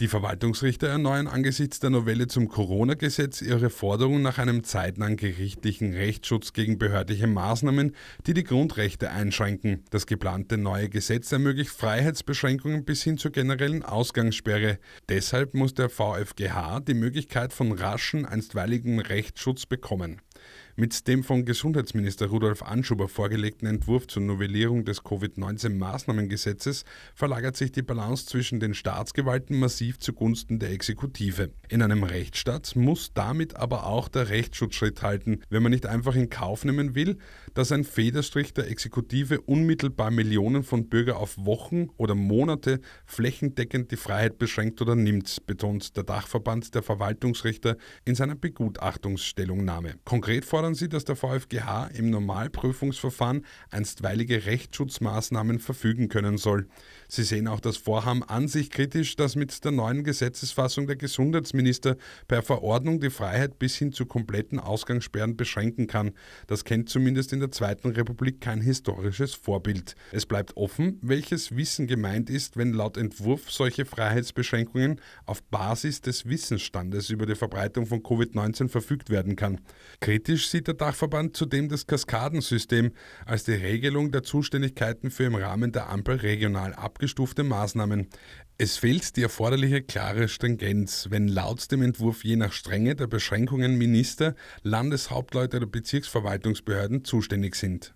Die Verwaltungsrichter erneuern angesichts der Novelle zum Corona-Gesetz ihre Forderung nach einem zeitnahen gerichtlichen Rechtsschutz gegen behördliche Maßnahmen, die die Grundrechte einschränken. Das geplante neue Gesetz ermöglicht Freiheitsbeschränkungen bis hin zur generellen Ausgangssperre. Deshalb muss der VfGH die Möglichkeit von raschen, einstweiligen Rechtsschutz bekommen. Mit dem von Gesundheitsminister Rudolf Anschuber vorgelegten Entwurf zur Novellierung des Covid-19-Maßnahmengesetzes verlagert sich die Balance zwischen den Staatsgewalten massiv zugunsten der Exekutive. In einem Rechtsstaat muss damit aber auch der Rechtsschutz Schritt halten, wenn man nicht einfach in Kauf nehmen will, dass ein Federstrich der Exekutive unmittelbar Millionen von Bürgern auf Wochen oder Monate flächendeckend die Freiheit beschränkt oder nimmt, betont der Dachverband der Verwaltungsrichter in seiner Begutachtungsstellungnahme. Konkret fordern fordern sie, dass der VfGH im Normalprüfungsverfahren einstweilige Rechtsschutzmaßnahmen verfügen können soll. Sie sehen auch das Vorhaben an sich kritisch, dass mit der neuen Gesetzesfassung der Gesundheitsminister per Verordnung die Freiheit bis hin zu kompletten Ausgangssperren beschränken kann. Das kennt zumindest in der Zweiten Republik kein historisches Vorbild. Es bleibt offen, welches Wissen gemeint ist, wenn laut Entwurf solche Freiheitsbeschränkungen auf Basis des Wissensstandes über die Verbreitung von Covid-19 verfügt werden kann. Kritisch sieht sieht der Dachverband zudem das Kaskadensystem als die Regelung der Zuständigkeiten für im Rahmen der Ampel regional abgestufte Maßnahmen. Es fehlt die erforderliche klare Stringenz, wenn laut dem Entwurf je nach Strenge der Beschränkungen Minister, Landeshauptleute oder Bezirksverwaltungsbehörden zuständig sind.